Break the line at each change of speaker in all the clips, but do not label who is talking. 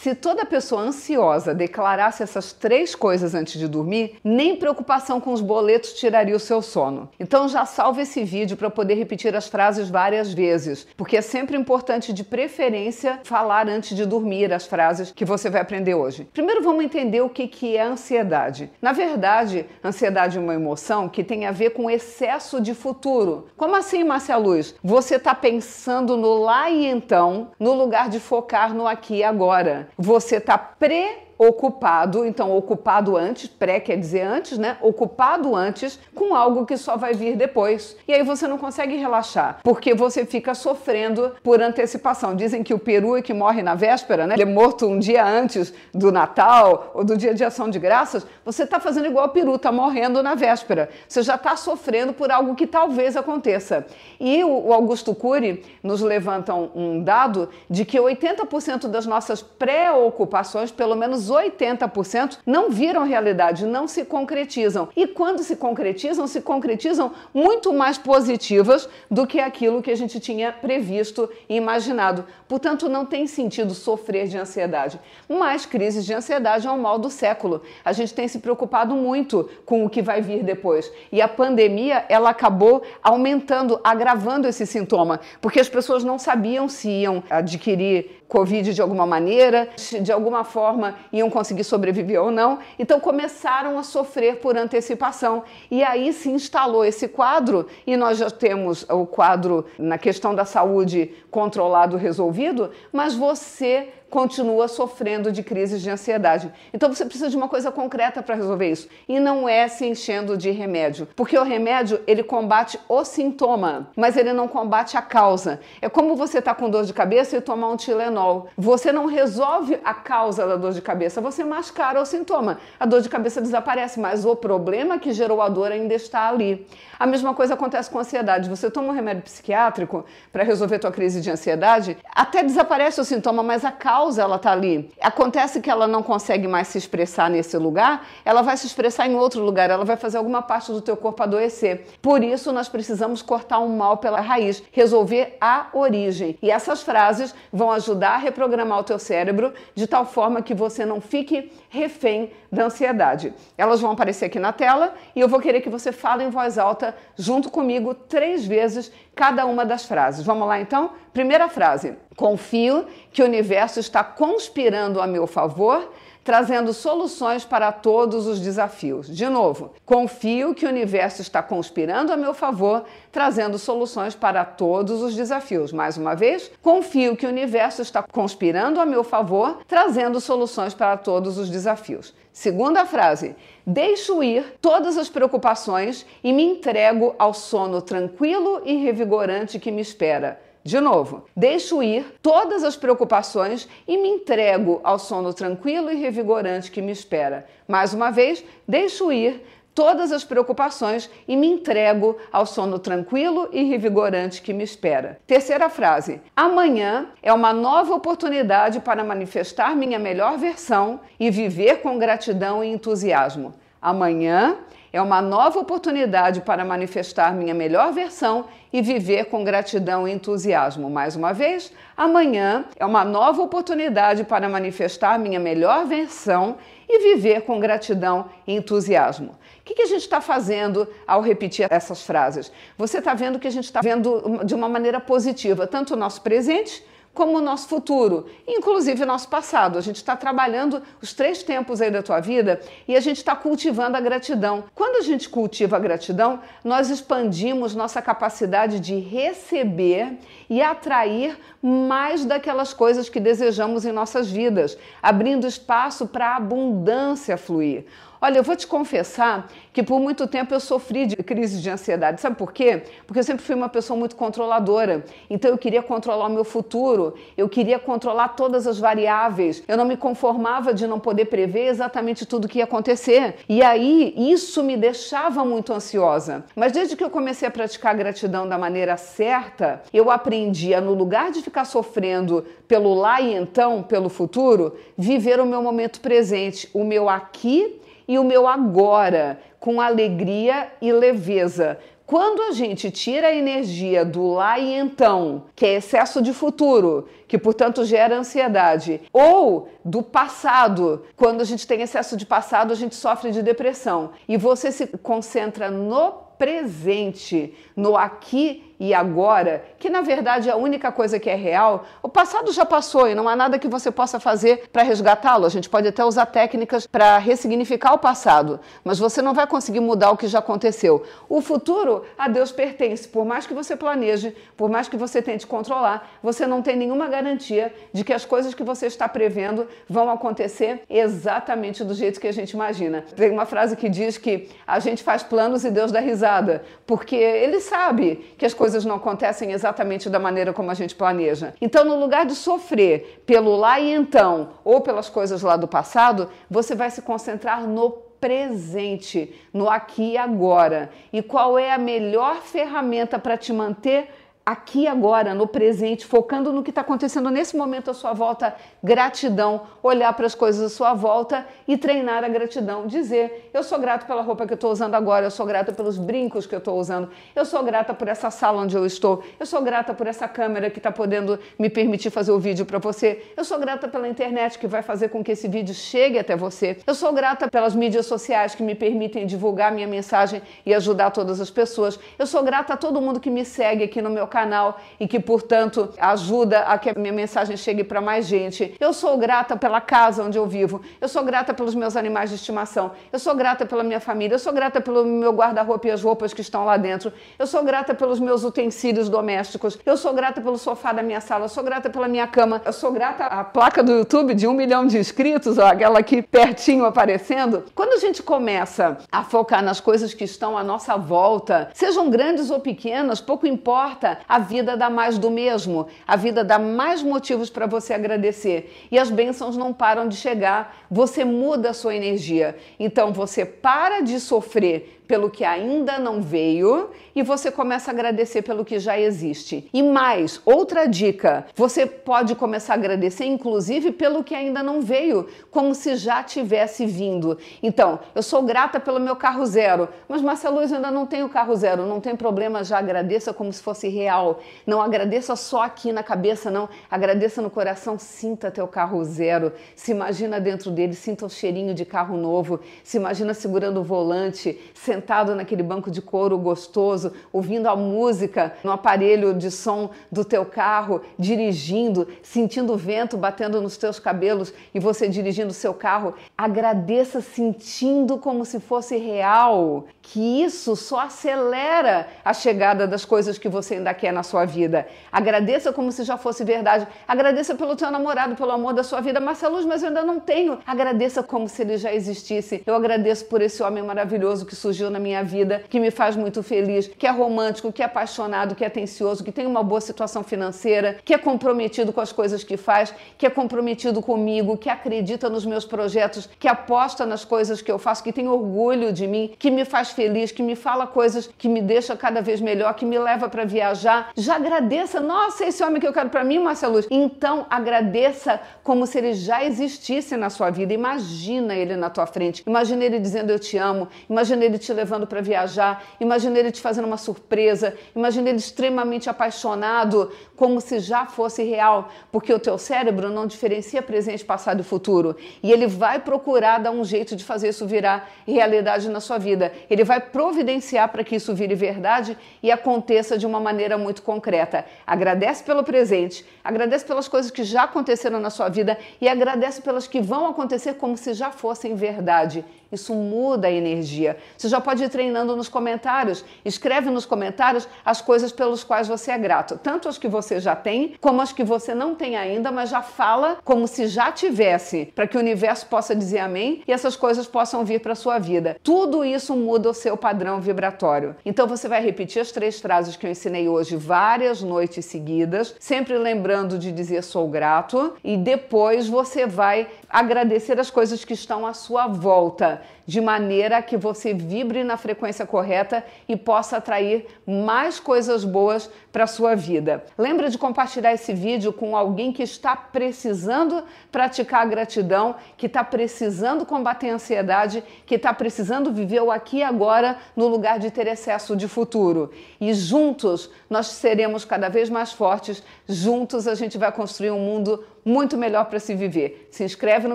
Se toda pessoa ansiosa declarasse essas três coisas antes de dormir, nem preocupação com os boletos tiraria o seu sono. Então já salve esse vídeo para poder repetir as frases várias vezes, porque é sempre importante de preferência falar antes de dormir as frases que você vai aprender hoje. Primeiro vamos entender o que que é ansiedade. Na verdade, ansiedade é uma emoção que tem a ver com excesso de futuro. Como assim, Márcia Luz? Você está pensando no lá e então, no lugar de focar no aqui e agora você está pre ocupado, então ocupado antes, pré quer dizer antes, né? Ocupado antes com algo que só vai vir depois. E aí você não consegue relaxar, porque você fica sofrendo por antecipação. Dizem que o peru é que morre na véspera, né? Ele é morto um dia antes do Natal ou do dia de ação de graças. Você está fazendo igual o peru, está morrendo na véspera. Você já está sofrendo por algo que talvez aconteça. E o Augusto Cury nos levanta um dado de que 80% das nossas preocupações, pelo menos 80% não viram realidade, não se concretizam. E quando se concretizam, se concretizam muito mais positivas do que aquilo que a gente tinha previsto e imaginado. Portanto, não tem sentido sofrer de ansiedade. Mas crises de ansiedade é um mal do século. A gente tem se preocupado muito com o que vai vir depois. E a pandemia, ela acabou aumentando, agravando esse sintoma, porque as pessoas não sabiam se iam adquirir Covid de alguma maneira, de alguma forma iam conseguir sobreviver ou não, então começaram a sofrer por antecipação. E aí se instalou esse quadro, e nós já temos o quadro na questão da saúde controlado, resolvido, mas você continua sofrendo de crises de ansiedade. Então você precisa de uma coisa concreta para resolver isso. E não é se enchendo de remédio, porque o remédio ele combate o sintoma, mas ele não combate a causa. É como você tá com dor de cabeça e tomar um Tilenol. Você não resolve a causa da dor de cabeça, você mascara o sintoma. A dor de cabeça desaparece, mas o problema que gerou a dor ainda está ali. A mesma coisa acontece com a ansiedade. Você toma um remédio psiquiátrico para resolver tua crise de ansiedade, até desaparece o sintoma, mas a causa pausa, ela está ali. Acontece que ela não consegue mais se expressar nesse lugar, ela vai se expressar em outro lugar, ela vai fazer alguma parte do teu corpo adoecer. Por isso, nós precisamos cortar um mal pela raiz, resolver a origem. E essas frases vão ajudar a reprogramar o teu cérebro de tal forma que você não fique refém da ansiedade. Elas vão aparecer aqui na tela e eu vou querer que você fale em voz alta junto comigo três vezes cada uma das frases. Vamos lá então? Primeira frase: Confio que o universo está conspirando a meu favor trazendo soluções para todos os desafios. De novo, confio que o universo está conspirando a meu favor, trazendo soluções para todos os desafios. Mais uma vez, confio que o universo está conspirando a meu favor, trazendo soluções para todos os desafios. Segunda frase: deixo ir todas as preocupações e me entrego ao sono tranquilo e revigorante que me espera. De novo, deixo ir todas as preocupações e me entrego ao sono tranquilo e revigorante que me espera. Mais uma vez, deixo ir todas as preocupações e me entrego ao sono tranquilo e revigorante que me espera. Terceira frase: Amanhã é uma nova oportunidade para manifestar minha melhor versão e viver com gratidão e entusiasmo. Amanhã é uma nova oportunidade para manifestar minha melhor versão e viver com gratidão e entusiasmo. Mais uma vez, amanhã é uma nova oportunidade para manifestar minha melhor versão e viver com gratidão e entusiasmo. O que, a gente está fazendo ao repetir essas frases? Você está vendo que a gente está vendo de uma maneira positiva, tanto o nosso presente como o nosso futuro, inclusive o nosso passado. A gente está trabalhando os três tempos aí da tua vida e a gente está cultivando a gratidão. Quando a gente cultiva a gratidão, nós expandimos nossa capacidade de receber e atrair mais daquelas coisas que desejamos em nossas vidas, abrindo espaço para a abundância fluir. Olha, eu vou te confessar que por muito tempo eu sofri de crise de ansiedade. Sabe por quê? Porque eu sempre fui uma pessoa muito controladora. Então eu queria controlar o meu futuro, eu queria controlar todas as variáveis. Eu não me conformava de não poder prever exatamente tudo o que ia acontecer. E aí isso me deixava muito ansiosa. Mas desde que eu comecei a praticar a gratidão da maneira certa, eu aprendi a, no lugar de ficar sofrendo pelo lá e então, pelo futuro, viver o meu momento presente, o meu aqui e o meu agora, com alegria e leveza. Quando a gente tira a energia do lá e então, que é excesso de futuro, que portanto gera ansiedade, ou do passado, quando a gente tem excesso de passado, a gente sofre de depressão, e você se concentra no presente, no aqui e agora, que na verdade é a única coisa que é real, o passado já passou e não há nada que você possa fazer para resgatá-lo. A gente pode até usar técnicas para ressignificar o passado, mas você não vai conseguir mudar o que já aconteceu. O futuro a Deus pertence. Por mais que você planeje, por mais que você tente controlar, você não tem nenhuma garantia de que as coisas que você está prevendo vão acontecer exatamente do jeito que a gente imagina. Tem uma frase que diz que a gente faz planos e Deus dá risada, porque ele sabe que as coisas coisas não acontecem exatamente da maneira como a gente planeja. Então, no lugar de sofrer pelo lá e então ou pelas coisas lá do passado, você vai se concentrar no presente, no aqui e agora. E qual é a melhor ferramenta para te manter aqui agora, no presente, focando no que está acontecendo nesse momento à sua volta, gratidão, olhar para as coisas à sua volta e treinar a gratidão. Dizer: eu sou grato pela roupa que eu estou usando agora, eu sou grata pelos brincos que eu estou usando, eu sou grata por essa sala onde eu estou, eu sou grata por essa câmera que está podendo me permitir fazer o vídeo para você, eu sou grata pela internet que vai fazer com que esse vídeo chegue até você, eu sou grata pelas mídias sociais que me permitem divulgar minha mensagem e ajudar todas as pessoas, eu sou grata a todo mundo que me segue aqui no meu canal canal e que, portanto, ajuda a que a minha mensagem chegue para mais gente. Eu sou grata pela casa onde eu vivo, eu sou grata pelos meus animais de estimação, eu sou grata pela minha família, eu sou grata pelo meu guarda-roupa e as roupas que estão lá dentro, eu sou grata pelos meus utensílios domésticos, eu sou grata pelo sofá da minha sala, eu sou grata pela minha cama, eu sou grata à placa do YouTube de um milhão de inscritos, ó, aquela aqui pertinho aparecendo. Quando a gente começa a focar nas coisas que estão à nossa volta, sejam grandes ou pequenas, pouco importa, a vida dá mais do mesmo, a vida dá mais motivos para você agradecer. E as bênçãos não param de chegar, você muda a sua energia. Então você para de sofrer pelo que ainda não veio e você começa a agradecer pelo que já existe. E mais, outra dica: você pode começar a agradecer, inclusive, pelo que ainda não veio, como se já tivesse vindo. Então, eu sou grata pelo meu carro zero, mas Marcelo, eu ainda não tenho carro zero, não tem problema, já agradeça como se fosse real. Não agradeça só aqui na cabeça, não. Agradeça no coração, sinta teu carro zero, se imagina dentro dele, sinta o cheirinho de carro novo, se imagina segurando o volante, sentado sentado naquele banco de couro gostoso, ouvindo a música no aparelho de som do teu carro, dirigindo, sentindo o vento batendo nos teus cabelos e você dirigindo o seu carro, agradeça sentindo como se fosse real, que isso só acelera a chegada das coisas que você ainda quer na sua vida. Agradeça como se já fosse verdade. Agradeça pelo teu namorado, pelo amor da sua vida. Marcelo, Luz, mas eu ainda não tenho. Agradeça como se ele já existisse. Eu agradeço por esse homem maravilhoso que surgiu surgiu na minha vida, que me faz muito feliz, que é romântico, que é apaixonado, que é atencioso, que tem uma boa situação financeira, que é comprometido com as coisas que faz, que é comprometido comigo, que acredita nos meus projetos, que aposta nas coisas que eu faço, que tem orgulho de mim, que me faz feliz, que me fala coisas que me deixa cada vez melhor, que me leva para viajar. Já agradeça, nossa, esse homem que eu quero para mim, Marcelo. Então agradeça como se ele já existisse na sua vida. Imagina ele na tua frente. Imagina ele dizendo eu te amo. Imagina ele te levando para viajar, imagina ele te fazendo uma surpresa, imagina ele extremamente apaixonado, como se já fosse real, porque o teu cérebro não diferencia presente, passado e futuro. E ele vai procurar dar um jeito de fazer isso virar realidade na sua vida. Ele vai providenciar para que isso vire verdade e aconteça de uma maneira muito concreta. Agradece pelo presente, agradece pelas coisas que já aconteceram na sua vida e agradece pelas que vão acontecer como se já fossem verdade. Isso muda a energia. Você já já pode ir treinando nos comentários. Escreve nos comentários as coisas pelos quais você é grato, tanto as que você já tem, como as que você não tem ainda, mas já fala como se já tivesse, para que o universo possa dizer amém e essas coisas possam vir para sua vida. Tudo isso muda o seu padrão vibratório. Então você vai repetir as três frases que eu ensinei hoje várias noites seguidas, sempre lembrando de dizer sou grato e depois você vai agradecer as coisas que estão à sua volta de maneira que você vibre na frequência correta e possa atrair mais coisas boas para sua vida. Lembra de compartilhar esse vídeo com alguém que está precisando praticar a gratidão, que está precisando combater a ansiedade, que está precisando viver o aqui e agora no lugar de ter excesso de futuro. E juntos nós seremos cada vez mais fortes, juntos a gente vai construir um mundo muito melhor para se viver. Se inscreve no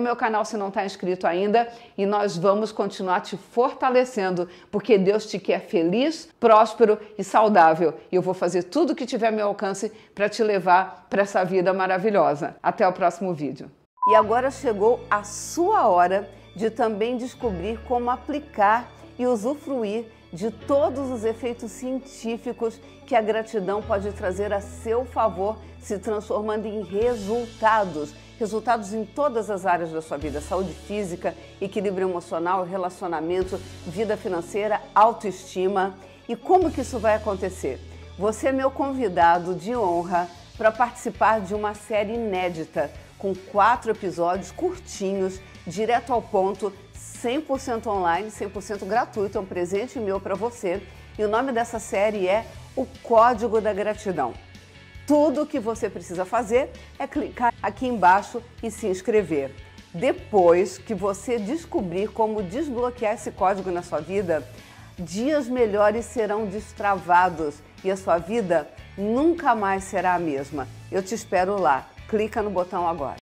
meu canal se não está inscrito ainda e nós vamos continuar te fortalecendo, porque Deus te quer feliz, próspero e saudável. E eu vou fazer tudo o que tiver ao meu alcance para te levar para essa vida maravilhosa. Até o próximo vídeo. E agora chegou a sua hora de também descobrir como aplicar e usufruir de todos os efeitos científicos que a gratidão pode trazer a seu favor, se transformando em resultados. Resultados em todas as áreas da sua vida: saúde física, equilíbrio emocional, relacionamento, vida financeira, autoestima. E como que isso vai acontecer? Você é meu convidado de honra para participar de uma série inédita com quatro episódios curtinhos, direto ao ponto, 100% online, 100% gratuito, é um presente meu para você. E o nome dessa série é O Código da Gratidão. Tudo o que você precisa fazer é clicar aqui embaixo e se inscrever. Depois que você descobrir como desbloquear esse código na sua vida, dias melhores serão destravados e a sua vida nunca mais será a mesma. Eu te espero lá. Clica no botão agora.